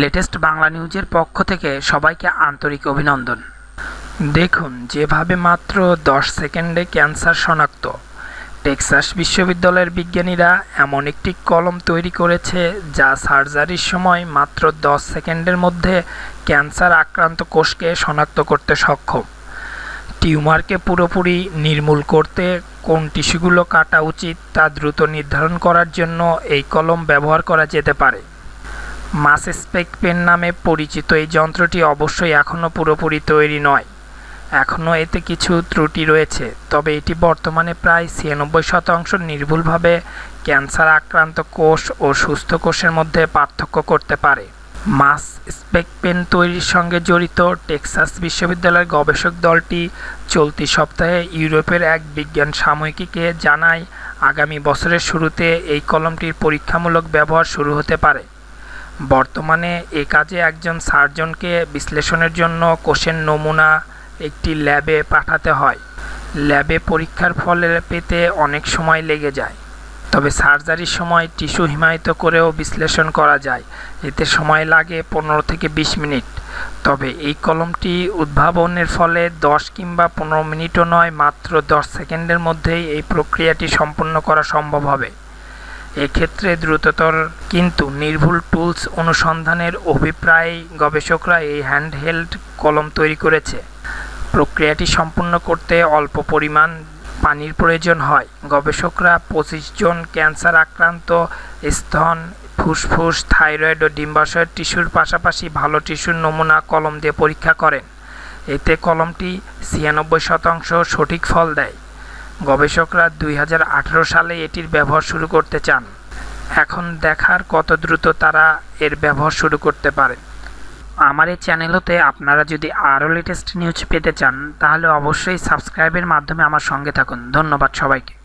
latest Bangla নিউজের পক্ষ থেকে সবাইকে আন্তরিক অভিনন্দন দেখুন যেভাবে মাত্র দশ সেকেন্ডে ক্যান্সার শনাক্ত টেক্সাস বিশ্ববিদ্যালয়ের বিজ্ঞানীরা এমন একটি কলম তৈরি করেছে যা সার্জারির সময় মাত্র দশ সেকেন্ডের মধ্যে ক্যান্সার আক্রান্ত কোষকে শনাক্ত করতে সক্ষম টিউমারকে পুরোপুরি নির্মূল করতে কোন টিস্যুগুলো কাটা উচিত তা দ্রুত নির্ধারণ করার জন্য এই কলম ব্যবহার করা যেতে পারে মাস স্পেক পেন নামে পরিচিত এই যন্ত্রটি অবশ্যই এখনও পুরোপুরি তৈরি নয় এখনও এতে কিছু ত্রুটি রয়েছে তবে এটি বর্তমানে প্রায় ছিয়ানব্বই শতাংশ নির্ভুলভাবে ক্যান্সার আক্রান্ত কোষ ও সুস্থ কোষের মধ্যে পার্থক্য করতে পারে মাস স্পেক পেন তৈরির সঙ্গে জড়িত টেক্সাস বিশ্ববিদ্যালয়ের গবেষক দলটি চলতি সপ্তাহে ইউরোপের এক বিজ্ঞান সাময়িকীকে জানায় আগামী বছরের শুরুতে এই কলমটির পরীক্ষামূলক ব্যবহার শুরু হতে পারে বর্তমানে এ কাজে একজন সার্জনকে বিশ্লেষণের জন্য কোষের নমুনা একটি ল্যাবে পাঠাতে হয় ল্যাবে পরীক্ষার ফল পেতে অনেক সময় লেগে যায় তবে সার্জারির সময় টিস্যু হিমায়িত করেও বিশ্লেষণ করা যায় এতে সময় লাগে পনেরো থেকে ২০ মিনিট তবে এই কলমটি উদ্ভাবনের ফলে দশ কিংবা পনেরো মিনিটও নয় মাত্র দশ সেকেন্ডের মধ্যেই এই প্রক্রিয়াটি সম্পন্ন করা সম্ভব হবে এক্ষেত্রে দ্রুততর কিন্তু নির্ভুল টুলস অনুসন্ধানের অভিপ্রায় গবেষকরা এই হ্যান্ডহেল্ড কলম তৈরি করেছে প্রক্রিয়াটি সম্পূর্ণ করতে অল্প পরিমাণ পানির প্রয়োজন হয় গবেষকরা পঁচিশ জন ক্যান্সার আক্রান্ত স্তন ফুসফুস থাইরয়েড ও ডিম্বাশয়ের টিস্যুর পাশাপাশি ভালো টিস্যুর নমুনা কলম দিয়ে পরীক্ষা করেন এতে কলমটি ছিয়ানব্বই শতাংশ সঠিক ফল দেয় গবেষকরা দুই সালে এটির ব্যবহার শুরু করতে চান এখন দেখার কত দ্রুত তারা এর ব্যবহার শুরু করতে পারে আমার এই চ্যানেল হতে আপনারা যদি আরও লেটেস্ট নিউজ পেতে চান তাহলে অবশ্যই সাবস্ক্রাইবের মাধ্যমে আমার সঙ্গে থাকুন ধন্যবাদ সবাইকে